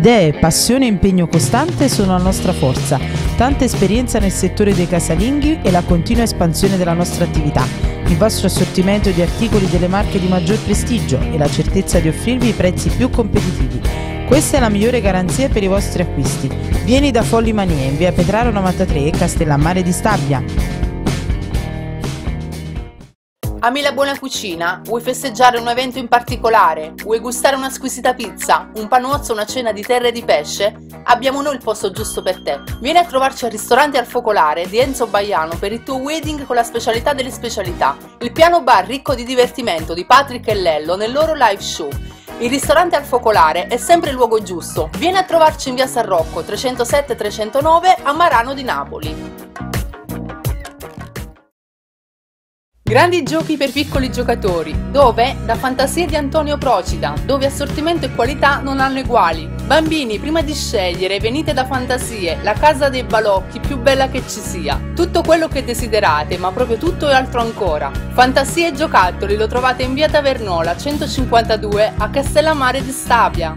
Idee, passione e impegno costante sono la nostra forza, tanta esperienza nel settore dei casalinghi e la continua espansione della nostra attività, il vostro assortimento di articoli delle marche di maggior prestigio e la certezza di offrirvi i prezzi più competitivi. Questa è la migliore garanzia per i vostri acquisti. Vieni da Folli Manie in via Petraro 93 e Castellammare di Stabia. Ami la buona cucina? Vuoi festeggiare un evento in particolare? Vuoi gustare una squisita pizza? Un panozzo, una cena di terra e di pesce? Abbiamo noi il posto giusto per te. Vieni a trovarci al ristorante al focolare di Enzo Baiano per il tuo wedding con la specialità delle specialità. Il piano bar ricco di divertimento di Patrick e Lello nel loro live show. Il ristorante al focolare è sempre il luogo giusto. Vieni a trovarci in via San Rocco 307-309 a Marano di Napoli. Grandi giochi per piccoli giocatori, dove Da fantasia di Antonio Procida, dove assortimento e qualità non hanno uguali. Bambini, prima di scegliere, venite da Fantasie, la casa dei balocchi più bella che ci sia. Tutto quello che desiderate, ma proprio tutto e altro ancora. Fantasie e giocattoli lo trovate in via Tavernola 152 a Castellammare di Stabia.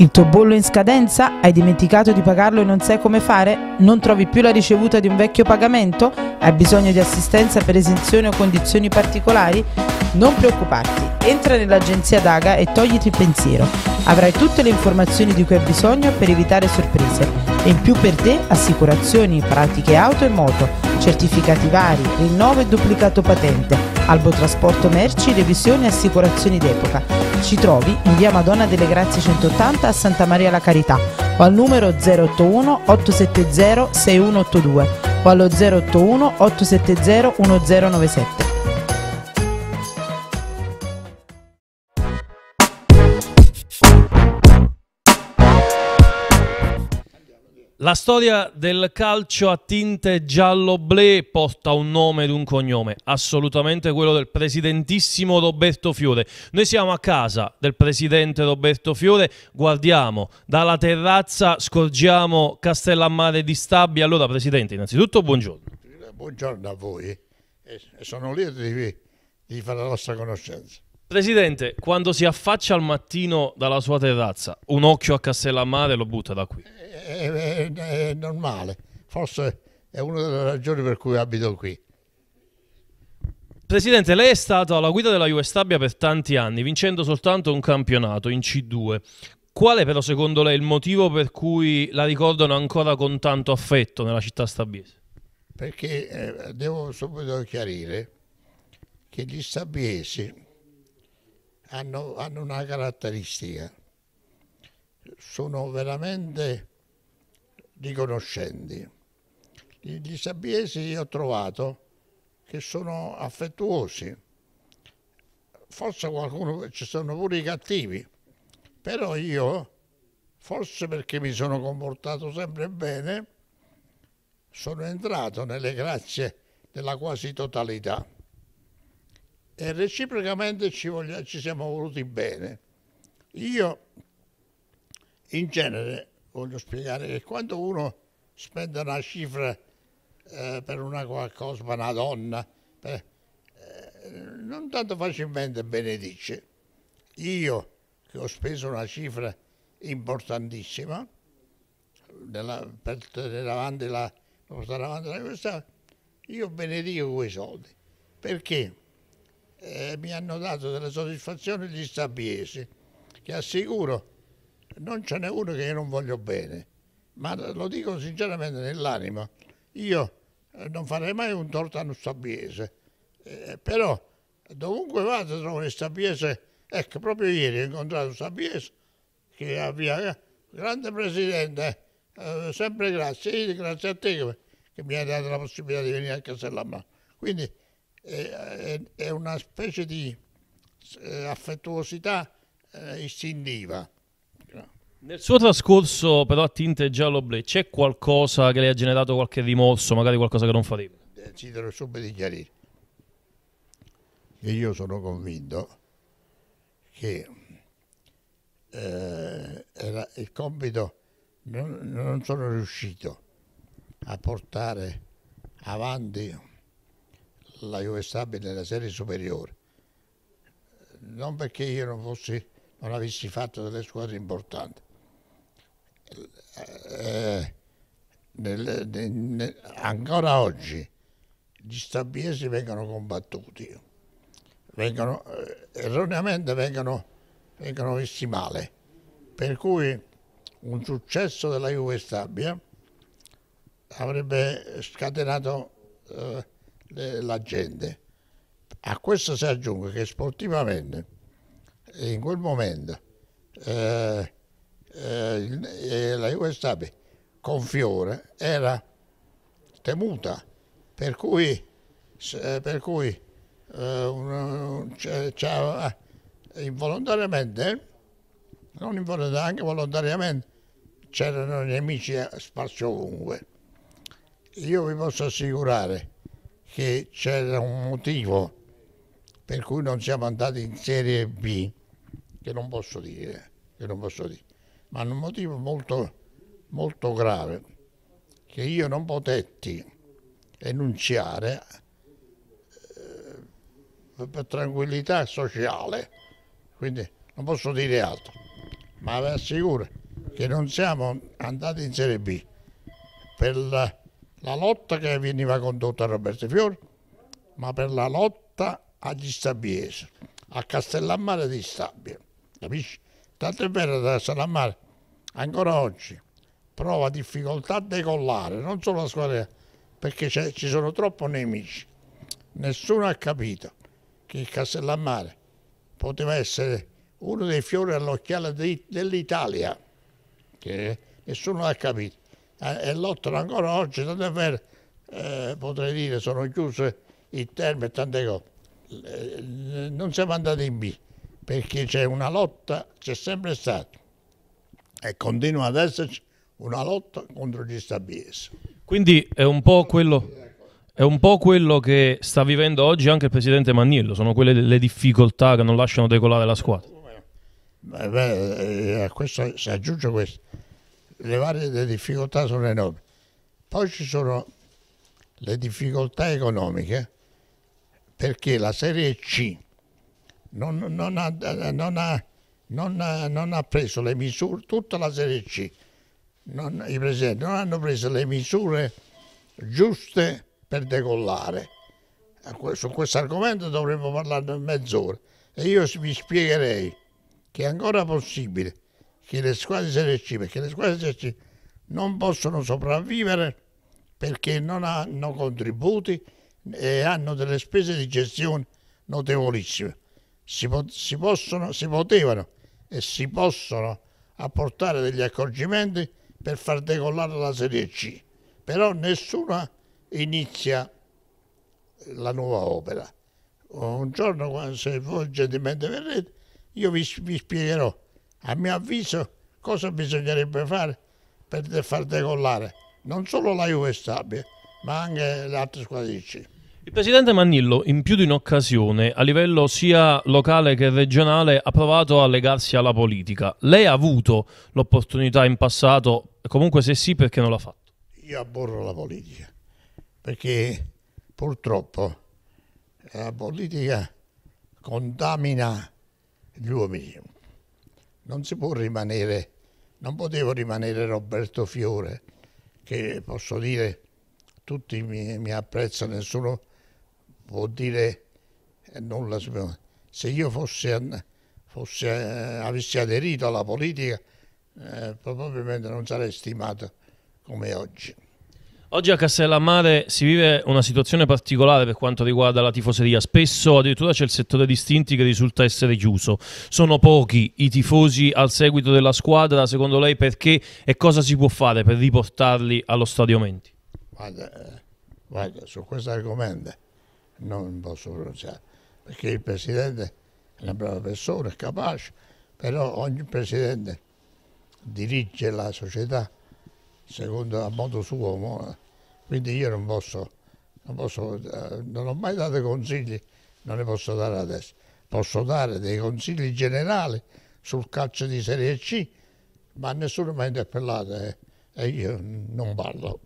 Il tuo bollo in scadenza? Hai dimenticato di pagarlo e non sai come fare? Non trovi più la ricevuta di un vecchio pagamento? Hai bisogno di assistenza per esenzioni o condizioni particolari? Non preoccuparti, entra nell'agenzia Daga e togliti il pensiero. Avrai tutte le informazioni di cui hai bisogno per evitare sorprese e in più per te assicurazioni, pratiche auto e moto, certificati vari, rinnovo e duplicato patente, albo trasporto merci, revisioni e assicurazioni d'epoca. Ci trovi in via Madonna delle Grazie 180 a Santa Maria La Carità o al numero 081 870 6182 o allo 081 870 1097. La storia del calcio a tinte giallo-ble porta un nome ed un cognome, assolutamente quello del presidentissimo Roberto Fiore. Noi siamo a casa del presidente Roberto Fiore, guardiamo dalla terrazza, scorgiamo Castellammare di Stabia. Allora, presidente, innanzitutto buongiorno. Buongiorno a voi, eh, sono lieto di, di fare la vostra conoscenza. Presidente, quando si affaccia al mattino dalla sua terrazza, un occhio a Castellammare lo butta da qui. È, eh, eh, eh, è, è normale, forse è una delle ragioni per cui abito qui. Presidente, lei è stato alla guida della Juve Stabia per tanti anni, vincendo soltanto un campionato in C2. Qual è però secondo lei il motivo per cui la ricordano ancora con tanto affetto nella città stabiese? Perché eh, devo subito chiarire che gli stabiesi hanno, hanno una caratteristica, sono veramente riconoscenti. Gli sabbiesi ho trovato che sono affettuosi, forse qualcuno, ci sono pure i cattivi, però io, forse perché mi sono comportato sempre bene, sono entrato nelle grazie della quasi totalità e reciprocamente ci, voglia, ci siamo voluti bene. Io in genere voglio spiegare che quando uno spende una cifra eh, per una qualcosa, una donna, per, eh, non tanto facilmente benedice. Io che ho speso una cifra importantissima nella, per tenere avanti la, portare avanti la questione, io benedico quei soldi perché e mi hanno dato delle soddisfazioni gli sabiesi, che assicuro non ce n'è uno che io non voglio bene, ma lo dico sinceramente nell'anima, io eh, non farei mai un torto a uno stabiese, eh, però dovunque vado trovo un stabiese, ecco proprio ieri ho incontrato un stabiese che aveva eh, grande presidente, eh, sempre grazie, grazie a te che, che, mi hai dato la possibilità di venire a mano. quindi è, è una specie di eh, affettuosità eh, istintiva. Nel suo trascorso però a tinte giallo-ble c'è qualcosa che le ha generato qualche rimorso, magari qualcosa che non farebbe? Desidero subito di chiarire che io sono convinto che eh, era il compito, non, non sono riuscito a portare avanti la Juve stabile nella serie superiore. Non perché io non, fossi, non avessi fatto delle squadre importanti. Eh, nel, nel, nel, ancora oggi gli stabiesi vengono combattuti, vengono, eh, erroneamente vengono, vengono visti male. Per cui un successo della Juve Stabia eh, avrebbe scatenato eh, eh, la gente. A questo si aggiunge che sportivamente in quel momento eh, eh, eh la Juventus con Fiore era temuta, per cui, eh, per cui eh, un, c- c- involontariamente, non involontariamente, anche volontariamente, c'erano nemici sparsi ovunque. Io vi posso assicurare che c'era un motivo per cui non siamo andati in Serie B, che non posso dire, non posso dire ma un motivo molto, molto grave, che io non potetti enunciare eh, per tranquillità sociale, quindi non posso dire altro, ma vi assicuro che non siamo andati in Serie B per la la lotta che veniva condotta a Roberto Fiori, ma per la lotta agli Stabiesi, a Castellammare di Stabia, capisci? Tanto è vero che Castellammare, ancora oggi, prova difficoltà a decollare, non solo la squadra, perché ci sono troppo nemici. Nessuno ha capito che il Castellammare poteva essere uno dei fiori all'occhiale dell'Italia, che nessuno l'ha capito. Eh, e lottano ancora oggi, tant'è vero, eh, potrei dire, sono chiuse i termini e tante cose. Eh, eh, non siamo andati in B, perché c'è una lotta, c'è sempre stata, e continua ad esserci una lotta contro gli stabiesi. Quindi è un po' quello... È un po' quello che sta vivendo oggi anche il presidente Magnello, sono quelle le difficoltà che non lasciano decolare la squadra. Eh, beh, a questo si aggiunge questo, le varie le difficoltà sono enormi. Poi ci sono le difficoltà economiche perché la Serie C non, non, ha, non, ha, ha, non, ha, preso le misure, tutta la Serie C, i presidenti non hanno preso le misure giuste per decollare. Su questo argomento dovremmo parlare in mezz'ora e io vi spiegherei che è ancora possibile che le squadre Serie C, perché le squadre Serie C non possono sopravvivere perché non hanno contributi e hanno delle spese di gestione notevolissime. Si, po si, possono, si potevano e si possono apportare degli accorgimenti per far decollare la Serie C, però nessuno inizia la nuova opera. Un giorno, se voi gentilmente verrete, io vi, vi spiegherò a mio avviso, cosa bisognerebbe fare per far decollare non solo la Juve Stabia, ma anche le altre squadre C. Il presidente Mannillo in più di un'occasione, a livello sia locale che regionale, ha provato a legarsi alla politica. Lei ha avuto l'opportunità in passato, comunque se sì, perché non l'ha fatto? Io aborro la politica, perché purtroppo la politica contamina gli uomini, non si può rimanere, non potevo rimanere Roberto Fiore, che posso dire tutti mi, mi apprezzano, nessuno può dire eh, nulla. Se io fossi, fosse, eh, avessi aderito alla politica, eh, probabilmente non sarei stimato come oggi. Oggi a Castellammare si vive una situazione particolare per quanto riguarda la tifoseria. Spesso addirittura c'è il settore distinti che risulta essere chiuso. Sono pochi i tifosi al seguito della squadra, secondo lei perché e cosa si può fare per riportarli allo stadio Menti? Guarda, guarda su questo argomento non posso pronunciare, perché il Presidente è una brava persona, è capace, però ogni Presidente dirige la società secondo a modo suo, eh. quindi io non posso, non, posso, eh, non ho mai dato consigli, non ne posso dare adesso, posso dare dei consigli generali sul calcio di Serie C, ma nessuno mi ha interpellato e, eh, e io non parlo.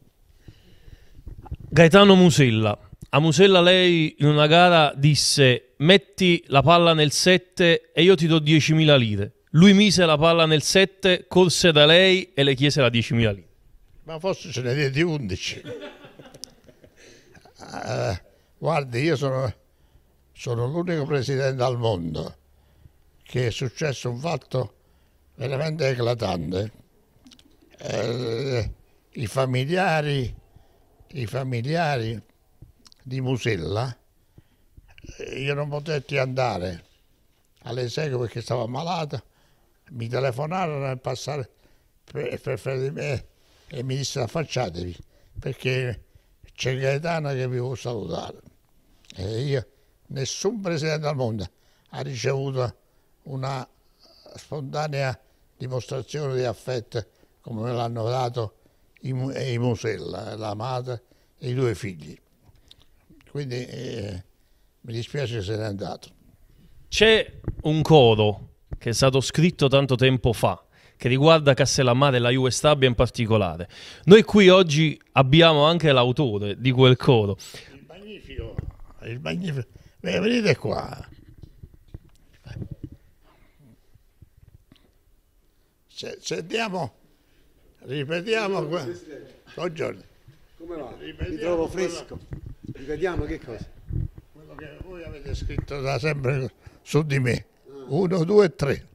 Gaetano Musella. A Musella lei in una gara disse metti la palla nel 7 e io ti do 10.000 lire. Lui mise la palla nel 7, corse da lei e le chiese la 10.000 lire ma forse ce ne diedi 11. Uh, guardi, io sono, sono l'unico presidente al mondo che è successo un fatto veramente eclatante. Eh, i, familiari, I familiari di Musella, eh, io non potetti andare all'eseguo perché stavo malato, mi telefonarono per passare per, per, me e mi disse affacciatevi perché c'è Gaetano che vi vuole salutare. E io, nessun presidente al mondo ha ricevuto una spontanea dimostrazione di affetto come me l'hanno dato i, i Musella, eh, la madre e i due figli. Quindi eh, mi dispiace che se n'è andato. C'è un coro che è stato scritto tanto tempo fa, che riguarda Castellammare e la Juve Stabia in particolare. Noi qui oggi abbiamo anche l'autore di quel coro. Il magnifico, il magnifico. Beh, venite qua. Sentiamo, ripetiamo Buongiorno. Come va? Ripetiamo Mi trovo fresco. Quello... Ripetiamo che cosa? Quello che voi avete scritto da sempre su di me. Uno, due, tre.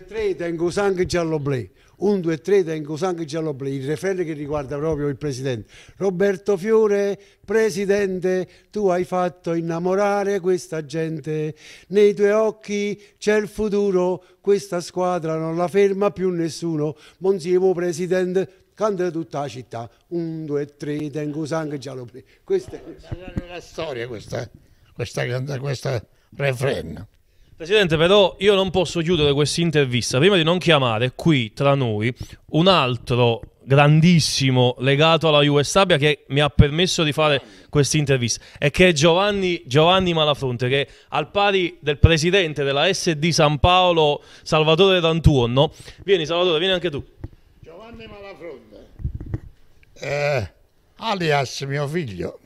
2, 3 tengo sangue giallo ble. 1, 2, 3 tengo sangue giallo ble. Il referente che riguarda proprio il presidente. Roberto Fiore, presidente, tu hai fatto innamorare questa gente. Nei tuoi occhi c'è il futuro. Questa squadra non la ferma più nessuno. Monsimo presidente, canta tutta la città. Un, due, tre, tengo sangue giallo. Questa è la storia, questa, questa, questa refren. Presidente, però io non posso chiudere questa intervista prima di non chiamare qui tra noi un altro grandissimo legato alla Juve Stabia che mi ha permesso di fare questa intervista e che è Giovanni, Giovanni, Malafronte che al pari del presidente della SD San Paolo Salvatore D'Antuono vieni Salvatore vieni anche tu Giovanni Malafronte eh, alias mio figlio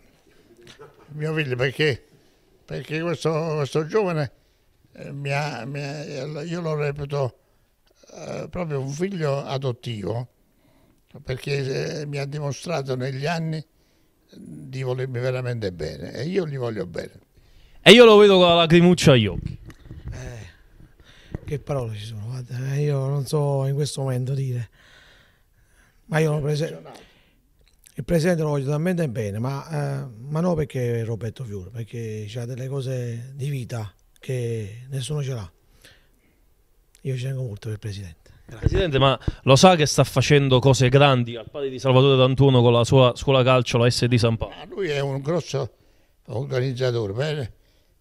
mio figlio perché perché questo, questo giovane eh, mi ha, mi ha, io lo reputo eh, proprio un figlio adottivo perché eh, mi ha dimostrato negli anni di volermi veramente bene e io gli voglio bene. E io lo vedo con la lacrimuccia agli occhi. Eh, che parole ci sono, guarda, eh, io non so in questo momento dire, ma io non presento il presidente lo voglio talmente bene, ma, eh, ma no perché Roberto Fiore, perché ha delle cose di vita che nessuno ce l'ha. Io ci tengo molto per il Presidente. Grazie. Presidente, ma lo sa che sta facendo cose grandi al pari di Salvatore D'Antuno con la sua scuola calcio, la SD San Paolo? Lui è un grosso organizzatore. Beh,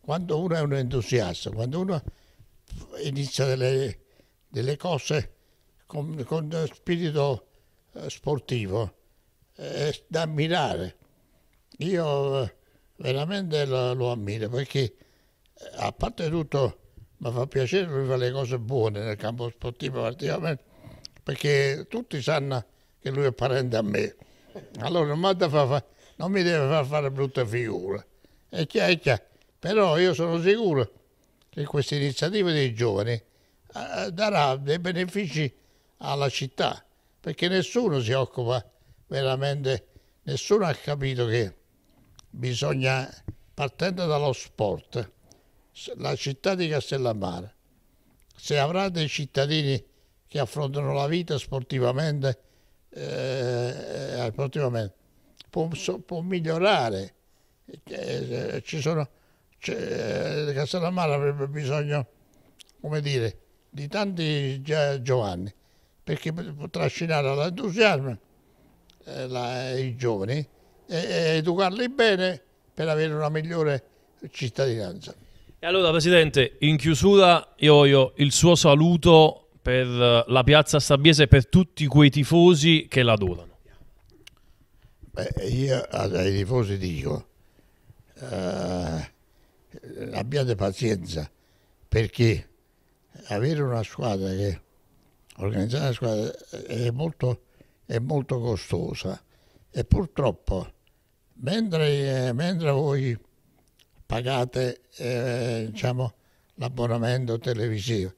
quando uno è un entusiasta, quando uno inizia delle, delle cose con, con spirito eh, sportivo, eh, è da ammirare. Io eh, veramente lo, lo ammiro perché eh, a parte tutto mi fa piacere lui fa le cose buone nel campo sportivo praticamente, perché tutti sanno che lui è parente a me. Allora non mi, deve far fare brutte figure. È chiaro, è chiaro. Però io sono sicuro che questa iniziativa dei giovani eh, eh, darà dei benefici alla città, perché nessuno si occupa veramente, nessuno ha capito che bisogna, partendo dallo sport, la città di Castellammare, se avrà dei cittadini che affrontano la vita sportivamente, eh, eh sportivamente può, può, migliorare. Eh, eh, ci sono, Castellammare avrebbe bisogno, come dire, di tanti giovani, perché può trascinare all'entusiasmo eh, i giovani e, e educarli bene per avere una migliore cittadinanza. E allora Presidente, in chiusura io voglio il suo saluto per eh, la piazza Sabbiese e per tutti quei tifosi che l'adorano. Beh, io ai tifosi dico, eh, abbiate pazienza perché avere una squadra che, organizzare una squadra è molto, è molto costosa e purtroppo mentre, eh, mentre voi pagate eh, diciamo, l'abbonamento televisivo.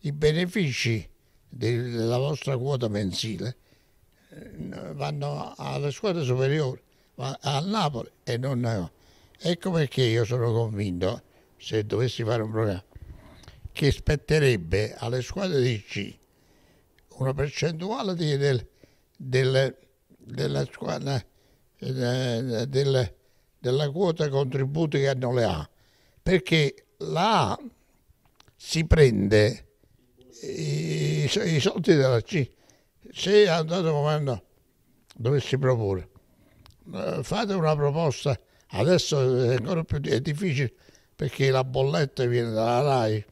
I benefici della vostra quota mensile eh, vanno alle scuole superiori, al Napoli e non a noi. Ecco perché io sono convinto, se dovessi fare un programma, che spetterebbe alle squadre di C una percentuale di, del, della squadra eh, del, della quota contributi che hanno le A, perché la A si prende i, i soldi della C. Se a un dato dovessi proporre, eh, fate una proposta, adesso è ancora più è difficile perché la bolletta viene dalla RAI,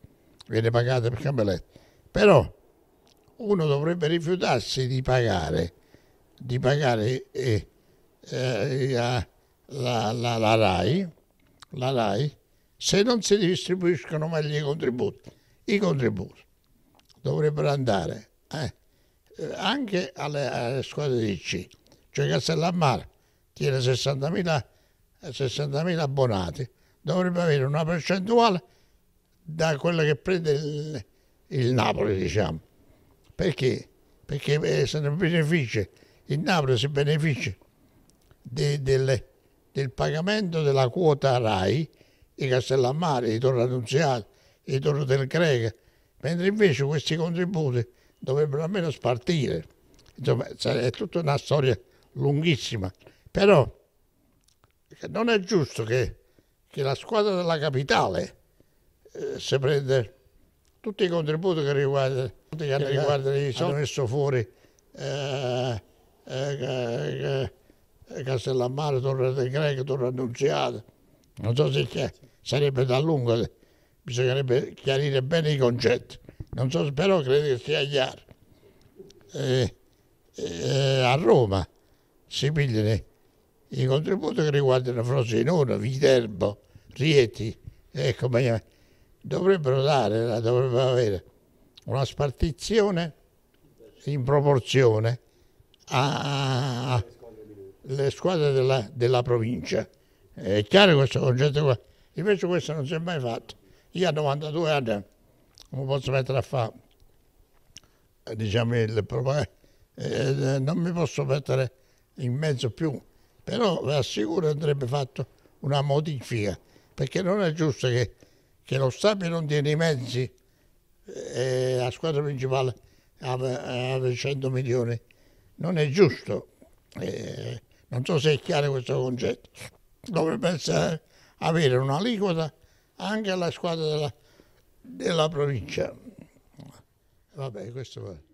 viene pagata per camelletta, però uno dovrebbe rifiutarsi di pagare, di pagare e, eh, eh la, la, la, RAI, la RAI, se non si distribuiscono meglio i contributi, i contributi dovrebbero andare eh, anche alle, alle, squadre di C, cioè Castellammare tiene 60.000, 60.000 abbonati, dovrebbe avere una percentuale da quella che prende il, il Napoli, diciamo. Perché? Perché eh, se ne beneficia, il Napoli si beneficia de, delle del pagamento della quota RAI di Castellammare, di Torre Annunziata, di Torre del Greca, mentre invece questi contributi dovrebbero almeno spartire. Insomma, cioè, è tutta una storia lunghissima, però eh, non è giusto che, che la squadra della capitale eh, si prenda tutti i contributi che riguardano, che riguardano i soldi messo fuori eh, eh, eh eh, Castellammare, Torre del Greco, Torre Annunziata, non so se c'è, sarebbe da lungo, eh, bisognerebbe chiarire bene i concetti, non so, però credo che sia chiaro. Eh, eh, a Roma si pigliano i contributi che riguardano Frosinone, Viterbo, Rieti, ecco, dovrebbero dare, dovrebbero avere una spartizione in proporzione a, a le squadre della, della provincia. È chiaro questo concetto qua. Invece questo non si è mai fatto. Io a 92 anni non posso mettere a fare, eh, diciamo, il problema, eh, eh, non mi posso mettere in mezzo più, però vi assicuro che andrebbe fatto una modifica, perché non è giusto che, che lo Stabile non tiene i mezzi e la squadra principale aveva 100 milioni, non è giusto. Eh, non so se è chiaro questo concetto. Dovrebbe essere, avere un'aliquota anche alla squadra della, della provincia. Vabbè, questo va.